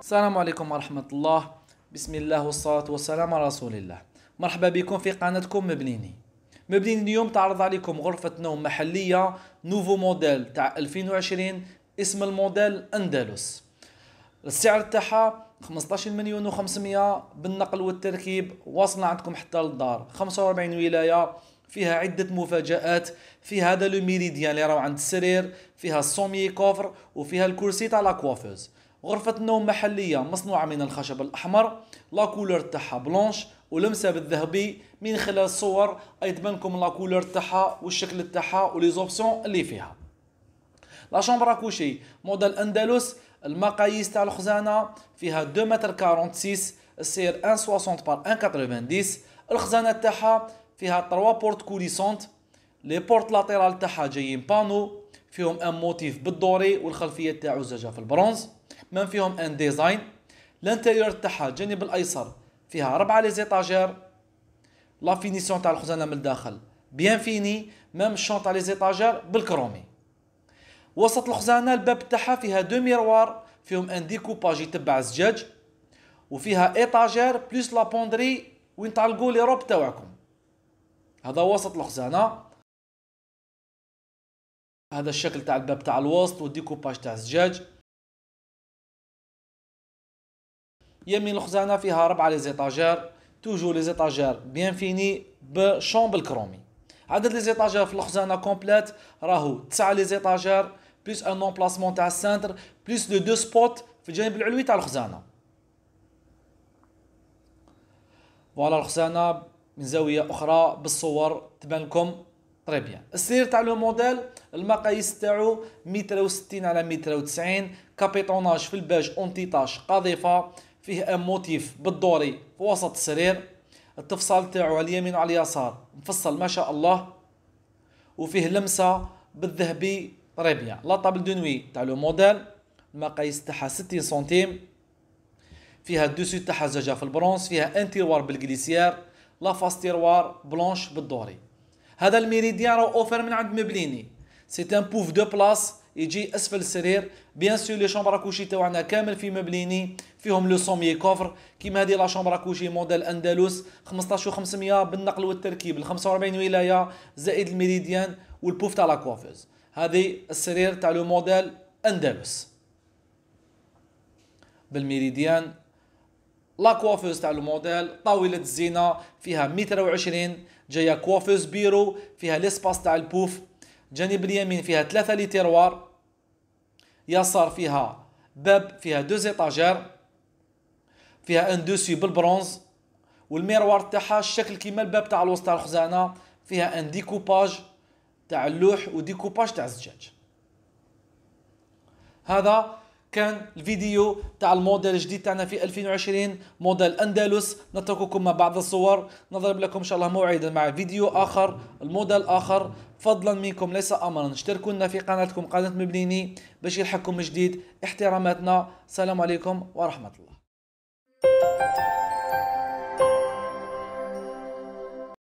السلام عليكم ورحمة الله بسم الله والصلاة والسلام على رسول الله مرحبا بكم في قناتكم مبنيني مبنيني اليوم تعرض عليكم غرفة نوم محلية نوفو موديل تاع 2020 اسم الموديل أندلس السعر تاعها 15 مليون و500 بالنقل والتركيب واصل عندكم حتى للدار 45 ولاية فيها عدة مفاجآت في هذا لو ميريديان اللي راهو عند السرير فيها السومي كوفر وفيها الكرسي تاع لاكوافوز غرفة نوم محلية مصنوعة من الخشب الأحمر لا كولر تاعها بلونش ولمسة بالذهبي من خلال الصور أي لكم لا كولر تاعها والشكل تاعها ولي زوبسيون اللي فيها لا شومبر كوشي موديل أندلس المقاييس تاع الخزانة فيها 2 متر 46 السير 1.60 بار 1.90 الخزانة تاعها فيها 3 بورت كوليسونت لي بورت لاتيرال تاعها جايين بانو فيهم ان موتيف بالدوري والخلفيه تاعو زجاجه في البرونز من فيهم ان ديزاين لانتيور تاعها جانب الايسر فيها ربعه لي زيتاجير لا فينيسيون تاع الخزانه من الداخل بيان فيني ميم الشون تاع لي زيتاجير بالكرومي وسط الخزانه الباب تاعها فيها دو ميروار فيهم ان ديكوباج يتبع الزجاج وفيها ايطاجير بلوس لا بوندري وين تعلقوا لي روب تاعكم هذا وسط الخزانه هذا الشكل تاع الباب تاع الوسط والديكوباج تاع الزجاج يمين الخزانه فيها ربع لي زيتاجير توجو لي زيتاجير بيان فيني بشومب الكرومي عدد لي زيتاجير في الخزانه كومبليت راهو 9 لي زيتاجير بلس ان امبلاسمون تاع السنتر بلس لو دو سبوت في الجانب العلوي تاع الخزانه فوالا الخزانه من زاويه اخرى بالصور تبان لكم طري بيان السير تاع لو موديل المقاييس تاعو متر وستين على متر وتسعين كابيطوناج في الباج اونتيطاج قذيفة فيه ان موتيف بالدوري في وسط السرير التفصال تاعو على اليمين وعلى اليسار مفصل ما شاء الله وفيه لمسه بالذهبي طري بيان لا طابل دو نوي تاع لو موديل المقاييس تاعها ستين سنتيم فيها الدوسو تاعها زجاجه في البرونز فيها انتيروار بالجليسيار لافاس تيروار بلونش بالدوري هذا الميريديان راه اوفر من عند مبليني سي ان بوف دو بلاص يجي اسفل السرير بيان سور لي شومبر كوشي تاعنا كامل في مبليني فيهم لو سومي كوفر كيما هذه لا شومبر كوشي موديل اندلس 15500 بالنقل والتركيب ل 45 ولايه زائد الميريديان والبوف تاع لا كوفوز هذه السرير تاع لو موديل اندلس بالميريديان لا كوافوز تاع الموديل طاولة الزينة فيها متر وعشرين جاية كوافوز بيرو فيها لسباس تاع البوف جانب اليمين فيها ثلاثة لتروار يسار فيها باب فيها دو زيتاجير فيها ان دوسي بالبرونز والميروار تاعها الشكل كيما الباب تاع الوسط تاع الخزانة فيها ان ديكوباج تاع اللوح وديكوباج تاع الزجاج هذا كان الفيديو تاع الموديل الجديد تاعنا في 2020 موديل اندلس نترككم مع بعض الصور نضرب لكم ان شاء الله موعدا مع فيديو اخر الموديل اخر فضلا منكم ليس امرا اشتركوا لنا في قناتكم قناه مبنيني باش يلحقكم جديد احتراماتنا السلام عليكم ورحمه الله